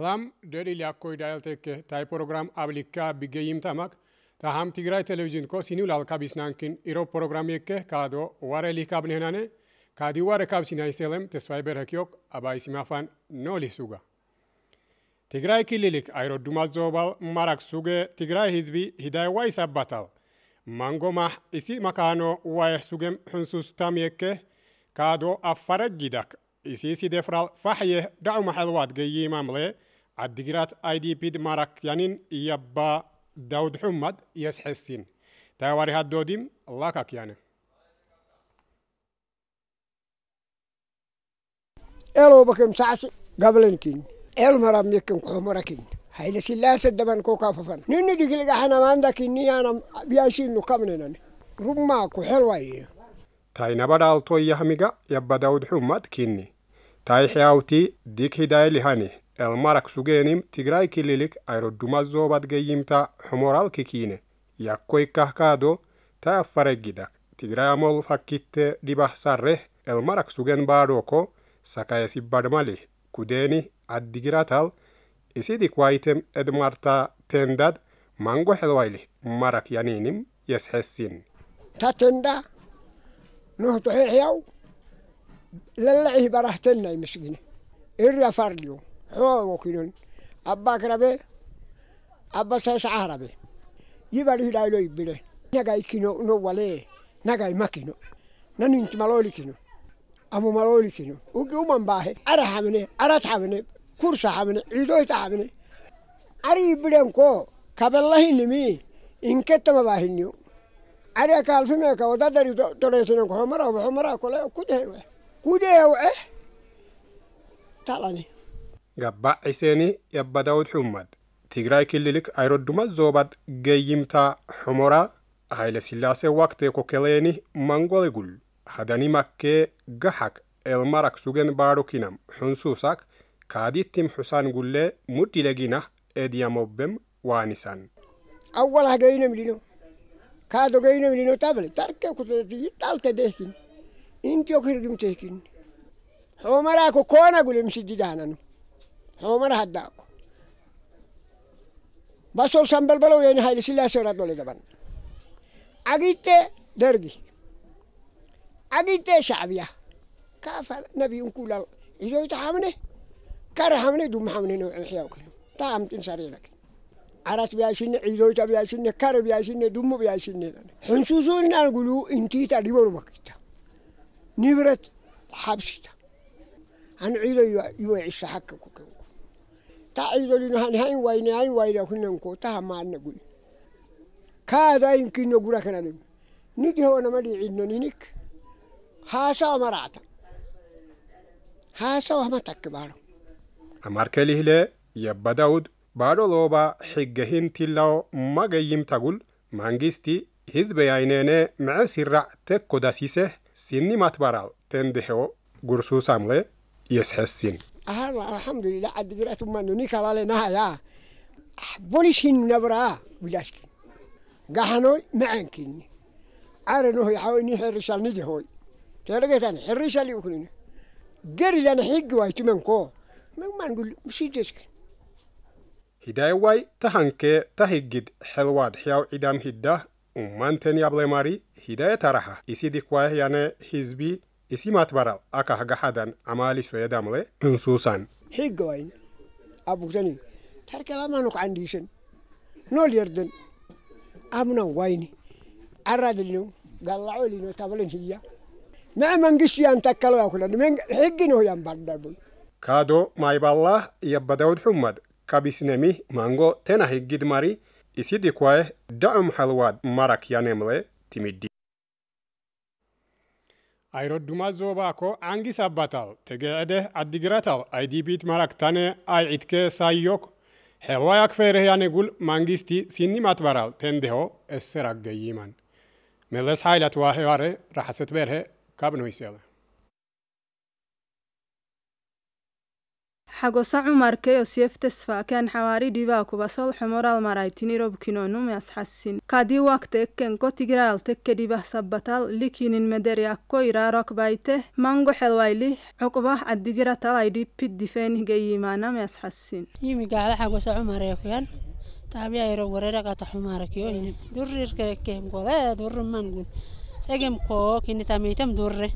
Talam deri liyakkoy dayaltekke tay program ablikka biggeyim tamak taham Tigray televizyon ko sinul alka bisnankin iro program yekke kado ware likab nehnane kadi ware kab sinay selem tesvay berhakyok abay simafan noli suga. Tigray kililik ayroddumaz zobal marak suge Tigray hizbi hiday way sabbatal. Mango mah isi makano way sugem hunsus tam yekke kado affarag gidak isi sidefral fahye da'u mahalwat geyyimam le عدقرات اي دي بي مارك يانين يبا داود حمد يس حسين تاواري هاد دوديم الله كاك يعني إلو بكم ساسي انكين إلو مرام يكن كحمركين هاي لسي لسلاس الدبن كوكا ففن نيني ديك لغا حنا ما عندك إني أنا بياشين نكمنن رما كحلوي تاي نبدا التوي يحميقا يبا داود حمد كيني تاي حياوتي ديك هداي لهاني ኤልማራክ ሱጌኒም ትግራይ ክልልክ አይሮዱማ ዞባት ገይምታ ሕሞራል ክኪነ ያኮይ ካህካዶ ታይ አፈረጊዳክ ትግራይ አሞል ፋኪት ዲባህሳሬህ ኤልማራክ ሱጌን ባዶኮ ሰካየ ሲባድማሊ ኩዴኒ አዲግራታል እሲዲክ ዋይትም ኤድማርታ ቴንዳድ ማንጎ ሕልዋይሊ ማራክ ያኒንም የስሐሲን ታ ቴንዳ ኖህቶ ሕሕያው ለላዒህ በራህተናይ ምስግነ እሪ xoogo kinon abbaak rabe abba seesaah rabe yibali hidhayloi nagai kino no wale nagai makino nanint maloli kino amu maloli kino ugi uman baahe ara hamne arat hamne kursa hamne ciidoyta hamne arii birenko kabellahinimi inkettama baahinniyo aria kaalfimeeka odadari toreesinanko homara homara kole kudehewe kudehewe eh? talani ጋባዕ ዒሴኒ የባ ዳውድ ሕሙመድ ትግራይ ክልልክ ኣይረዱማ ዞባት ገይምታ ሑሞራ ሃይለ ስላሴ ዋክቴ ኮከሌኒ ማንጎሌ ጉል ሀዳኒ ማኬ ገሓክ ኤልማራክ ሱገን ባሮ ኪናም ሕንሱሳክ ካዲትም ሑሳን ጉሌ ሙድ ይለጊናህ ኤድያሞበም ዋኒሳን أول حاجة هنا ملينو كادو جاينا ملينو تابل تركة كتير تال تدهكين انتو كرجم تهكين هو مراكو كونا قولي مشدد عنانو عمر هداك بسول سامبل بلو يعني هاي لسلا سورة دولي دبان عقيدة درجي عقيدة شعبية كافر نبي كل إذا يتحمنه كرهمني دوم حمني نوع حياوك طعم تنسري لك عرس بياشين عيدو تبياشين كار بياشين دوم بياشين حنسوسون نقولوا انتي تديبر وقتا نبرت حبشتا أنا عيدو يوعي الشحكك ta'izolin han hain waine hain waida hunnen ko ta hamaanne gul kaada inkinno gura kanalim nidi hoona madi inno ninik haasa marata haasa baro. wahma takkibaro amarkelihile yebbadaud baro looba xiggahin tillaw magayim tagul mangisti hizbe yayneene mece sirra tekko dasiseh sinni matbaral tendehewo gursu samle yesxessin أهلا الحمد لله عد قرأت من نيك على نها يا بوليش هن نبرا بلاش كن جهنوي معن كن عارنه يحاول نيح الرشال نجي هوي ترى قلت أنا الرشال يوكلين قري لنا حق واي تمن كو ما ما نقول مش يجيش كن هداي واي تهنك تهجد حلوات حياو عدام هدا ومن تاني أبلي ماري هداية ها يسيدك واي يعني حزبي isimaat baral aka haga hadan amali soyada male insusan higoin abugtani tarkala manuk andishan nol yerdan amna waini aradlinu gallaalino tabalin hiya ما منقش ينتكلوا ياكل من حقنه ينبدبي كادو ماي بالله يبا داود حمد كابيسنمي مانغو تنهي قد ماري يسيدي كواه دعم حلواد مرك يا نملي تمدي አይረዱማ ዞባኮ አንጊስ አባታል ተገዕደህ አዲግራታል አይዲቢት መራክታነ አይዒትከ ሳዮክ ሔዋያ ክፈርህ ያኔጉል ማንጊስቲ ሲኒ ማትበራል ቴንዴሆ እስር አገይማን መለስ ኃይላት ዋህዋረ ራሐሰት በርሄ ካብ ነው ይሴለ xagosa cumarkayo sieftasfaken xawaari dhibaa kubasol xomoral maraytiniroob kinoonumias xasin kadii waqteeken kotigraaltekke dhibah sabatal likinin mederyakko iraarok bayte mango xelwayli cuqbah addigira talay dhippid difeenihge yimaanamias xasin yimigaala xagosa cumareekuyan taabiyayro wareraqata xumarakiyoyne durirkerekeen godee durrimangun segem koo kinitamiitam durre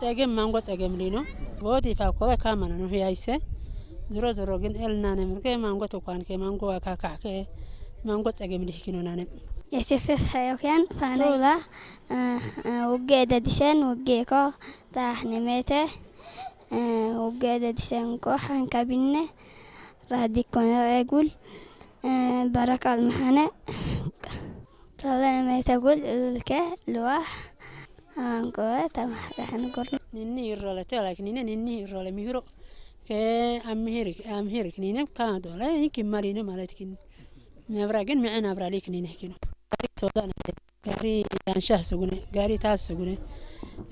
segem mango segem lino boodiifaa koda kaamanano hiyayse zuro zuro gin el nane mirke mango to kwan ke mango ka ka ke mango tsage midi kino nane يسفف هيوكين فانولا وجه دادسان وجه كو تاح نميته وجه دادسان كو حان كابينة رهدي كون أقول برك المحنة طلع ما تقول لك لواح هنقول تمام هنقول نني الرولة لكن نني الرولة ميرو كي أمهرك أمهرك نينا كادو لا يمكن مارينا مالتكن نبراقن معنا براليك نينا كينو قاري سودانا قاري دانشاه سوغني قاري تاس سوغني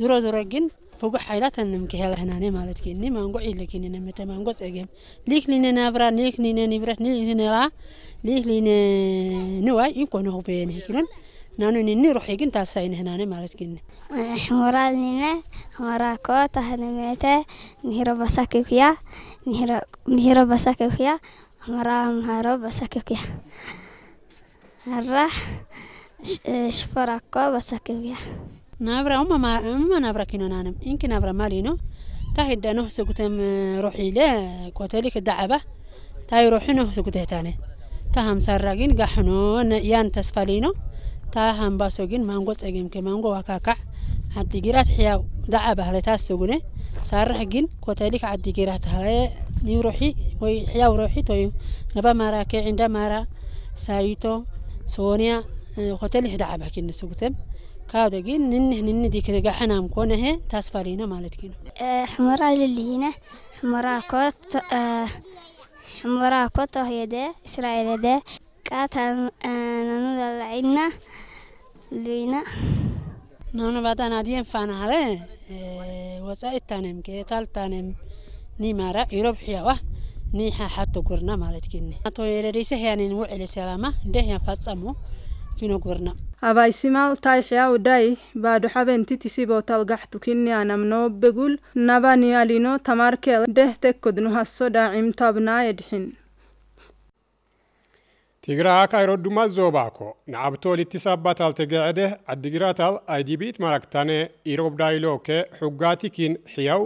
زرو زرو جن فوق حيلات النم كهلا هنا مالتكن نما نقعي لكن أنا متى ما نقص أجيم ليك لينا نبرا ليك لينا نبرت ليك لينا لا ليك لينا نوا يكون هو بين هيكلن nanu ninni ruxigintaasa in hinaane maaladkinne hamaraa nine hamaraa koota hanameete mihiro basakikya mihiro mihiro basakikya hamaraa maharo basakikya harra shfarakko basakikya nabra uma ma uma nabra kino nanam inki nabra malino tahiddano sugutem ruxiile kotelika dacaba tayi ruxino sugutehtaane tahamsarragin gaxnoon yaan tasfaliino taahan baa sogin maango tsagemke maango waa kaakac cadigiraad xiyaaw dacaba halay taas sogne saaraxgin kotalika cadigiraad halaye niuroxi way xiyaaw roxi toyo naba maara ke cinda maara saayito soonia kotalih dacaba kin sugtem kaadogin ninnih ninnidii kadagaxanaam koonahe taas faliina maaladkiina xamaraa lilihiina xamaraa koot xamaraa kootohyadee israa'iladee kataan nanu lalacina lina nanu badan adien fanale wasaaitanem keetaltanem ni mara yurub xiyawa ni xaxato gurna maaladkinni ato yerereysahyanin u celisalama dehyan fatsamo kino gurna abaisimal taixyaudai baaduxabentitisibo talgaxtukinni anamnoo begul nabani alino tamarkel deh tekkodnu hasso daacimtabnaa edxin ቲግራ ካይሮዱማ ዞባኮ ንዓብቶ ልትሳባት ተገዕደ ዓዲግራታል ኣይዲቢት ማራክታነ ኢሮብ ማራክታኔ ኢሮብዳይሎኬ ኪን ሕያው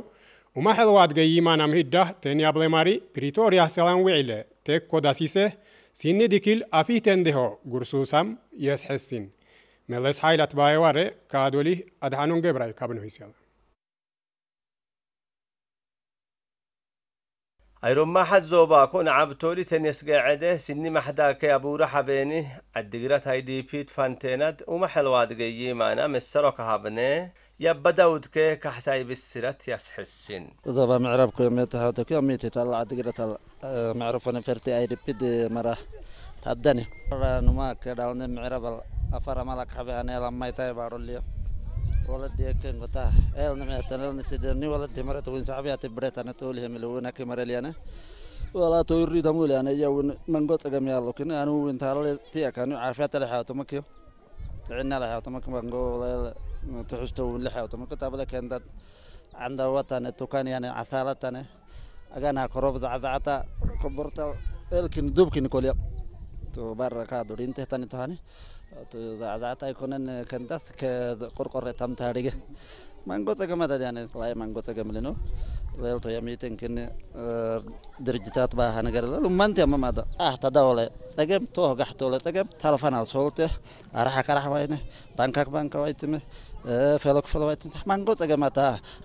ኡማ ሕልዋት ገይማ ናምሂዳህ ቴን ያብሌማሪ ፕሪቶሪያ ሰላም ውዒለ ቴኮ ዳሲሴህ ሲኒ ዲኪል አፊህ ቴንድሆ ጉርሱሳም የስሕሲን መለስ ሓይል ኣትባየዋሬ ካዶሊ ኣድሓኖን ገብራይ ካብ ይስያለ ئەیرۆمما حەز زۆ باکۆ نەعابتۆری تەنێسگەعدێ سنی مەحداکەی ئەبوورە حەبێنی ئەدگرەت هەیدیپیت فەنتێنەت ومە حەلوادگەیی مانە مسەرۆکە هەبنێ يبدا ودك كحسايب السرات يسحسن طبعا معرب كلمات هذا كم يتطلع دقرة معروف انا فرتي اي ربيد مرة تعدني نما كدالنا معرب افر مالك حبي انا لما يتايب عرولي ولدي كان قطع إلنا ميتنا إلنا سيدني ولدي مرة تقول صعبي أتبرت أنا تقولي هم اللي هو ناكي مرة لينا ولا توري دمولي أنا يوم من قط أجمع يالله كنا أنا وين تهلا تيا كانوا عافية لحياته مكيو عنا لحياته مكيو بنقول تحشتوا لحياته مكيو تابلا كان ده عند وطن تكان يعني عثالتنا أجانا قرب ذعذعتا كبرتا لكن دوبكن كل يوم تبارك هذا دورين تهتني تهاني ದಾತಾಯ್ಕೊನನ್ ಕಂತ ಕೊರ್ಕೊರ್ರೆ ತಮ್ಮ ತಾಡಿಗೆ ಮಂಗೋತಗ ಮದದ್ಯಾನೆ ಲಾಯ ಮಂಗೋತಗ ಮಲಿನು ಹೇಳ್ರಿ ಎಮ್ ಈತ ಕಿನ್ನ ದಿರ್ಜಿತಾತ್ ಬಾ ಹನಗರಲ್ಲ ಲುಮ್ಮಂತೆ ಅಮ್ಮ ಮಾದ ಆ ತದವಳೆ ತಗೆಮ್ ತೋ ಗಹತೋಳೆ ತಗೆಮ್ ತಲಫನ ಸೋಲ್ತೆ ಅರಹ ಕರಹ ವಾಯ್ನೆ ಬಂಕಾಕ್ ಬಂಕ ವಾಯ್ತಿಮೆ ಫೆಲೋಕ್ ಫೆಲೋ ವಾಯ್ತಿ ಮಂಗೋತಗ ಮಾತ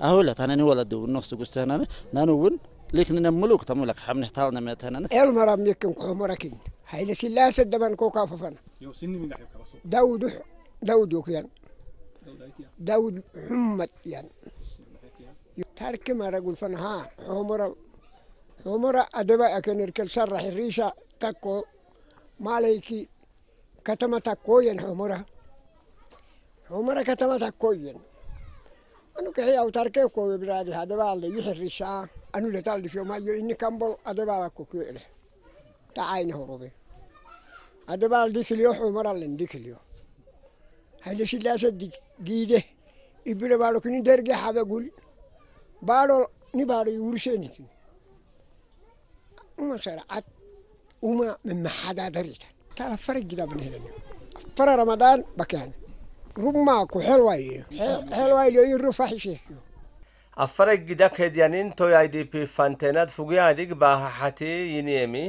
ಅಹುಲ ತಾನೇ ನೀವು ಅಲ್ಲದ್ದು ಉನ್ನೋಸ್ತು ಗುಸ್ತೇನೆ ನಾನು ಉನ್ لكن ملوك تملك حم نحتالنا مثلاً المرام يمكن قمركين هاي سلا هاي كوكا ففنا يو سن من كوكا رسول داود داود يعني. يان داود حمد يان يعني. تارك ما رجل فنها حمر حمر أدبا أكن الكل سرح الريشة تكو مالكي كتمة تكوين حمرة حمرة كتمة تكوين أنا كهيا وتركه كوي برادي هذا بالله يحر رشا أنا اللي تالدي في مايو إني كمبل هذا بالله كوكو إله تعاين هروبي هذا بالله ديك اليوم عمر اللي ديك اليوم هذا شيء لازم ديك جيدة يبلا بالو كني درجة هذا قول بالو نباري ورشيني ما شاء الله وما من حدا دريت ترى فرق جدا من هنا فرق رمضان بكاني rug maaku xelwaye xelwayloyin rufaxi sheekiyo afareg dakedian into idp fantenad fugiyadig bahaxati yiniemi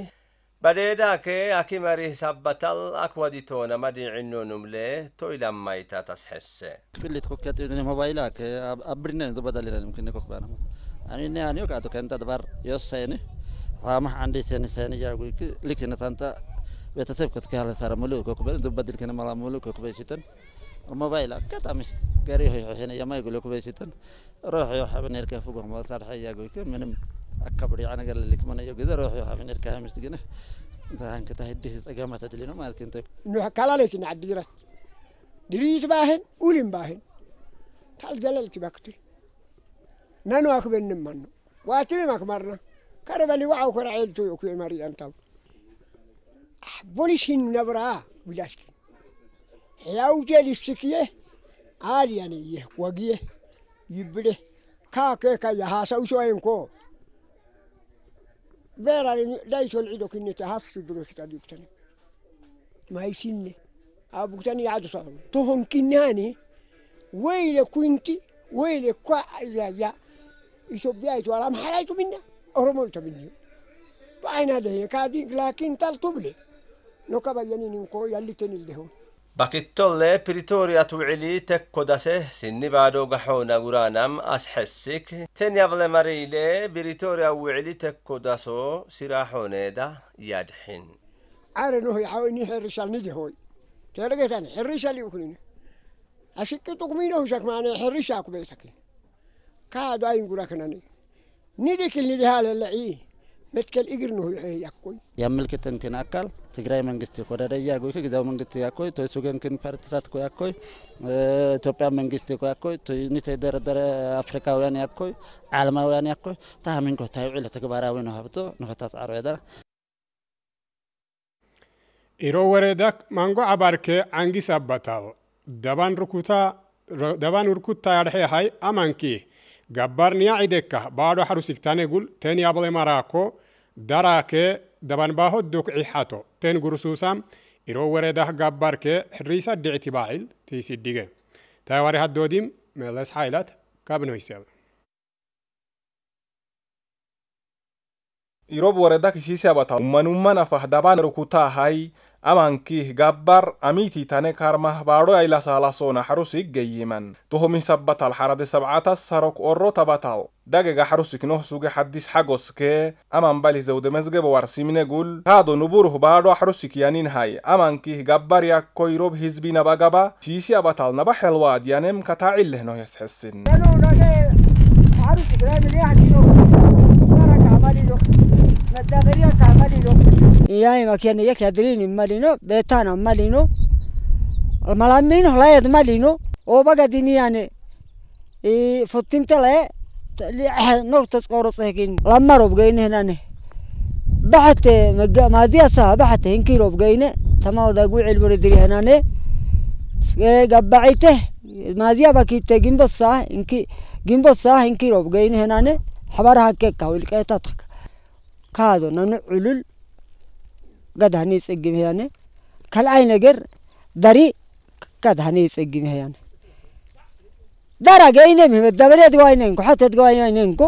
badeedake akimari sabbatal akwaditona madicinonumle to ilamayta tasxesse filitkoket mobailake abrinenzo badalinan mkinekokbanama anine anio kato kenta dabar yosseeni raamah andi seeni seeni jaguiki likina tanta betasebkotkahala sara mulukokbe zubadilkina mala mulukokbe shitan موبايلك كتامي قريه هنا يعني يا ما يقول لك بيشتن روح يا حبن يركه فوق ما صار يا قول كم من أكبر يعني قال لك من يجي روح يا حبن يركه مش تجنه بهان كتهدي تجمع تدلنا ما كنت نوح كلا لك نعديرة دريت باهن أولين باهن تعال جلالك بكتير نانو أكبر نمنو واتي ما كمرنا كربلي وعو كرعيل تويو كي مريان تاو بوليشين نبرا بلاشكين لو جالي سكية عالية عاليانيه وقيه يبله كاكي كي هاسا وشوين كو بيرا ليش العيدك كني تهفت دروك تدوكتني ما يسيني أبو تاني عاد صار تهون كناني ويلي كنتي ويلي كوا يا يا يشوف يشوف ولا محلايتو منا أرمولتو مني فأنا ده كادين لكن تلطبلي نكبا يعني كو يلي تنيل دهون bakittolee pritoria cilii tekko dase sinni baadoo gaxoona guraanam as xessik ten yable mariilee piritooriya wicili tekko dasoo siraaxooneeda yadxin عارنه يحاولني حرشال نجهوي تلقيت أنا حرشال يوكلين أشكي تقمينه شك معنا حرشاك بيتك كاد أين መትከል እግር ነው ያኮኝ ያመልክት እንትን አካል ትግራይ መንግስት ኮዳዳያ ጎይ ግዛው መንግስት ያኮይ ቶይ ሱገን ክን ኮ ያኮይ ኢትዮጵያ መንግስት ኮ ያኮይ ደረደረ አፍሪካውያን ያኮይ ዓለማውያን ያኮይ ታሚንኮ ታይውዕለ ተግባራዊ ነው ሀብቶ ንኸታጻሮ ያደራ ኢሮ ወረዳክ ማንጎ አባርኬ አንጊስ አባታው daban rukutaa daban urkuttaa yadhexeahay amankii gabbarniya cidekka baadho xarusigtanegul ten yaable daraakee dabanbaho hoddook cihato ten gursuusam iroo wareedah gabbarkee xirriisa dhicti baacil tiisidhige taawari haddoodim meeles xaayilat kabnoysel irob wareedah kishiisi daban rukutaa amankiih gabbar amitii tane karmah baadho ayla saalasona xarusig geyiman tuhumih sabbatal xarade sabcatas sarok orro tabatal dagega xarusiknoh suge xaddis xagoskee aman balih zewde mezgebo warsimine gul kaado nuburuh baadho xarusik yaninhay amankih gabbar yakkoyrob hizbi naba gaba siisi abatal naba xelwaad yanem kataacillehnoh yesxesin يعني كان يك هدرين مالينو بيتانا مالينو الملامين هلا مالينو أو بقى ديني يعني إيه فتين تلا نقطة قرص هكين لما رو مجا ما دي أسا بحت هنكي رو بقين تما ودا قوي علبر دري هنا نه قبعته ما دي بكي تجين بصا هنكي جين هنا نه حبرها كيكا والكيتا تك ካዶ ነን ዑሉል ገዳህኒ ይጽግም ህያነ ካልኣይ ነገር ደሪ ገዳህኒ ይጽግም ህያነ ደረገይነ ምህበት ደበሬ ድገዋይነ እንኮ ሓተ ድገዋይነ እንኮ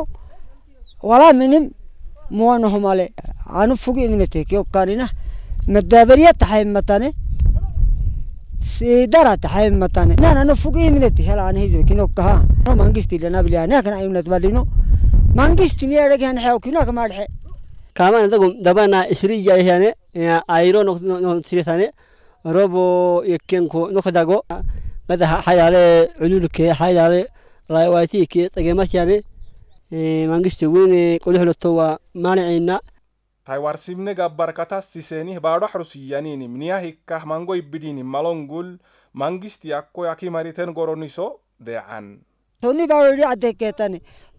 ወላ ምንም ምዋኖሆ ማለ ኣኑ ፍጉ እምነት ክዮካኒና መዳበርያ ተሓይመታነ ሲዳራት ሓይመታነ ናና ነፍጉ እምነት ሄላ ኣነ ህዝብ ኪኖካሃ መንግስቲ ለና ብልያነ ከና እምነት ባሊኖ መንግስቲ ኒያደግ ያንሐው ኪኖ ከማድሐ kaman dago dabana isri jai hane airo nok non sire tane robo yekken ko nok dago gada hayale ulul ke hayale laywati ke tagemas yane መንግስት እውን ቁልሕለቶዋ ማንዒና ታይዋርሲብነ ጋባር ከታሲሴኒ ባዶ ሕሩስያኒኒ ምንያ ሂካህ ማንጎ ይብዲኒ ማሎንጉል መንግስት ያኮ ያኪ መሬተን ጎሮኒሶ ደዓን ቶኒ ባወዲ አደኬተኒ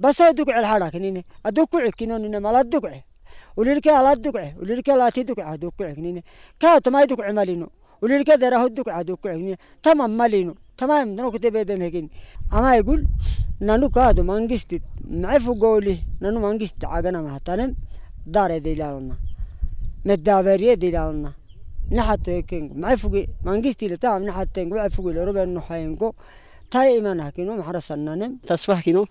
በሰው ዱጉዕ ልሓራክኒኒ አዱኩዕ ኪኖኒነ ማላ ዱጉዕ وللكا لا دقعه وللكا لا تدقعه دقعه كنين كات ما يدقع مالينو وللكا دره دقعه دقعه كنين تمام مالينو تمام نروح تبيدن هكين أما يقول نانو كادو مانجست معفو قولي نانو مانجست عاقنا مهتنم دار ديلالنا مدابرية ديلالنا نحط هكين معفو مانجستي لتام نحط هكين معفو قولي ربع النحاينكو تاي هكينو محرسنا نم تصبح كينو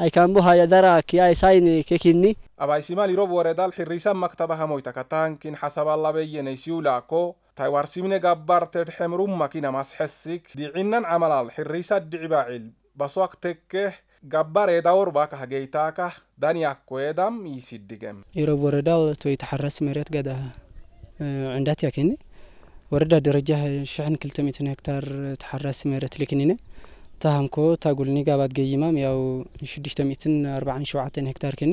ay kambuhaya darak ya isaini kekinni abaisimal irob waredal xirrisa maktabaha moytakataankin xasaballabeyenaysiulaako taywarsimne gabbarted xemrummakinamas xessik dhicinnan camalal xirrisa dicbaacil basoak tekkeh gabbareeda warbakah geytaakah danyaakkoedam iisiddigem irob waredal toytaxaras meret gadaha cindat yakini وردا درجة شحن كلتا ميتين هكتار تحرس ميرت لكنينه ታሃምኮ ታጉልኒጋ ባትገይማም ያው 647 ሄክታር ክኒ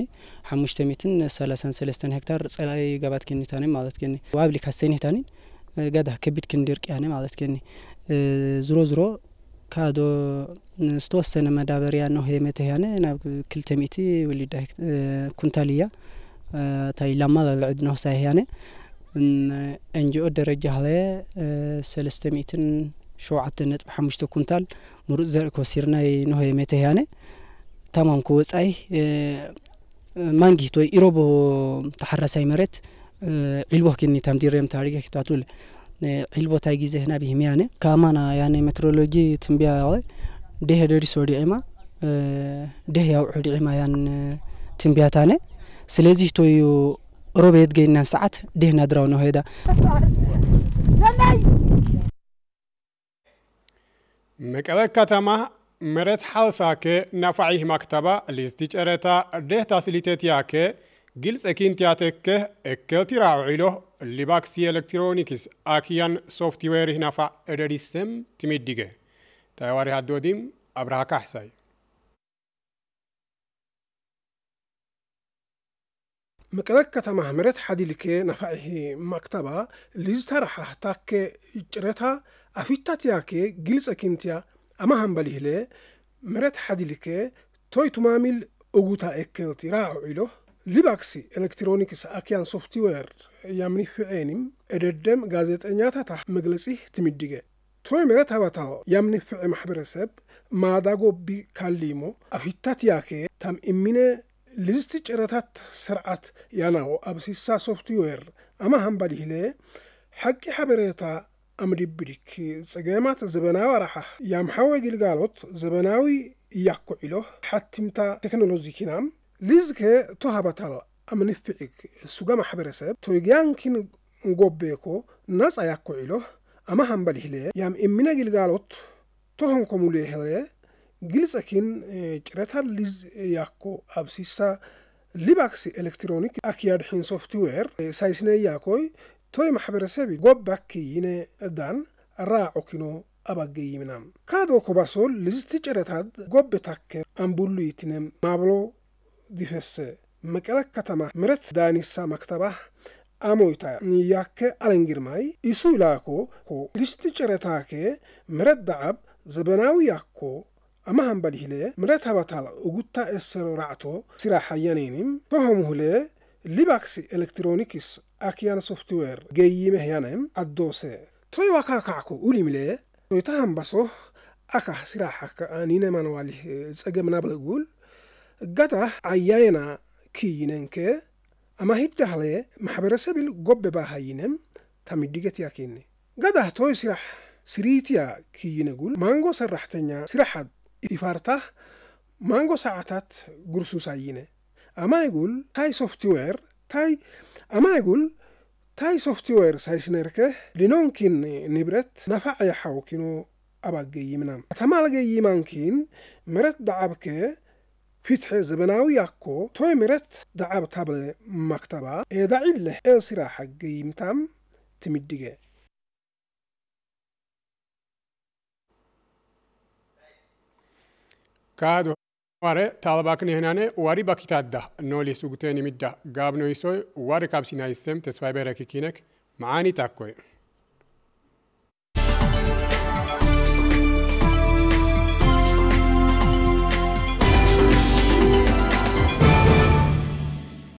533 ሄክታር ጸላይ ገባት ክኒታኒ ማለት ክኒ ዋብሊ ካሰኒ ታኒ ጋዳ ከቢድ ክንድርቅ ያኔ ማለት ክኒ ዝሮ ዝሮ ካዶ ዝተወሰነ መዳበርያ ነው ሄመተ ያኔ ናብ 200 ውሊዳ ኩንታል እያ ታይላማ ለልዕድ ነው ሳይ ያኔ እንጂኦ ደረጃ ሃለ 300 شو عت نتبع كنتال مرز زر كوسيرنا إنه هي متى يعني تمام كويس أي مانجي تو إيروبو تحرس أي مرت علبه كني تمدير يوم تاريخ كتاتول علبه تايجي زهنا بهم يعني كمان يعني مترولوجي تنبيا ده هدري سوري إما ده يو عدي إما يعني تنبيا تاني سلزي تو ربيت روبيت جينا ساعات ده ندرونه هيدا መቀለ ከተማ መሬት ሓልሳኬ ናፋዒህ ማክተባ ሊስቲ ጨረታ ደህታ ስሊቴትያኬ ግልጽ ኪንቲያቴኬ እከል ቲራውዒሎ ሊባክሲ ኤሌክትሮኒክስ አኪያን ሶፍትዌርህ ናፋዕ እደዲስም ትሚድገ ታዋሪ ሃዶዲም አብርሃ ካሕሳይ መቀለ ከተማ መሬት ሓዲልኬ ናፋዒህ ማክተባ ሊዝተራሓሕታኬ ጭረታ አፊታት ያኬ ግልጸ ኪንትያ አማ ሃንበሊህሌ መሬት ሓዲልኬ ቶይ ቱማሚል እጉታ ኤኬልቲ ራዕዑ ኢሎ ሊባክሲ ኤሌክትሮኒክስ ኣክያን ሶፍትዌር ያምኒ ፍዔኒም እደደም ጋዜጠኛታት መግለጺ ትምድገ ቶይ መሬት ሃባታሎ ያምኒ ፍዕ ማሕበረሰብ ማዳጎቢ ካሊሞ ኣፊታት ያኬ ታም እሚነ ልዝቲ ጨረታት ስርዓት ያናዎ ኣብ ሲሳ ሶፍትዌር ኣማ ሃንበሊህሌ ሓቂ ሓበሬታ ኣምድብድክ ፀገማት ዘበናዊ ኣራሓ ያምሓወ ግልጋሎት ዘበናዊ እያኩዒሎ ሓቲምታ ቴክኖሎጂ ኪናም ልዝከ ቶሃባታል ኣምንፍዕግ ስጋ ማሕበረሰብ ቶጊያንኪን እንጎቤኮ ናፃ ያኩዒሎ ኣማ ሃንበል ህለ ያም እሚነ ግልጋሎት ቶኸንኮሙሉ ህለ ግልፀኪን ጭረታ ልዝ ያኮ ኣብ ሲሳ ሊባክሲ ኤሌክትሮኒክ ኣክያድሒን ሶፍትዌር ሳይስነያኮይ toy ማህበረሰብ ጎባ ክይነ እዳን ራ ኦኪኖ ካዶ ኮባሶል ልዝቲ ጨረታት ጎብ ታከብ ይትነም ማብሎ ዲፈሰ መቀለ ከተማ ምረት ዳኒሳ መክተባህ አሞይታ ንያከ አለንግርማይ ኢሱ ላኮ ኮ ልዝቲ ጨረታከ ምረት ዳዓብ ዘበናዊ ያኮ አማሃን በልህለ ምረት ሃባታል እጉታ ራዕቶ ሊባክሲ ኤሌክትሮኒክስ akiyan software geyyime yanem addoose toy waka kako ulimle toy tahan baso akah sirahaka anine manwali tsagemnablagul gata ayayena kiyinenke ama hiddahle maxaberasebil gobbe bahayinem tamidiget yakini gadah toy sirah siriitiya kiyinegul mango sarraxtenya siraxad ifartah mango sacatat gursusayine amaygul tay software tay ኣማይጉል እንታይ ሶፍትዌር ሳይስነርከ ድኖንኪን ንብረት ነፋዕ የሓውኪኑ ኣባገይምና እተማልገይማንኪን መረት ደዓብከ ፊትሐ ዘበናዊ ያኮ ቶይ መረት ደዓብ ታብለ መክተባ ኤዳዒለህ ኤስራሕ ትምድገ ካዶ ვარე თალბაკნი ჰენანე ვარი ბაკიტადდა ნოლის უგუტენი მიდდა გაბნოისო ვარი კაბსინაისემ თესვაიბერაკი კინეკ მაანი თაკოი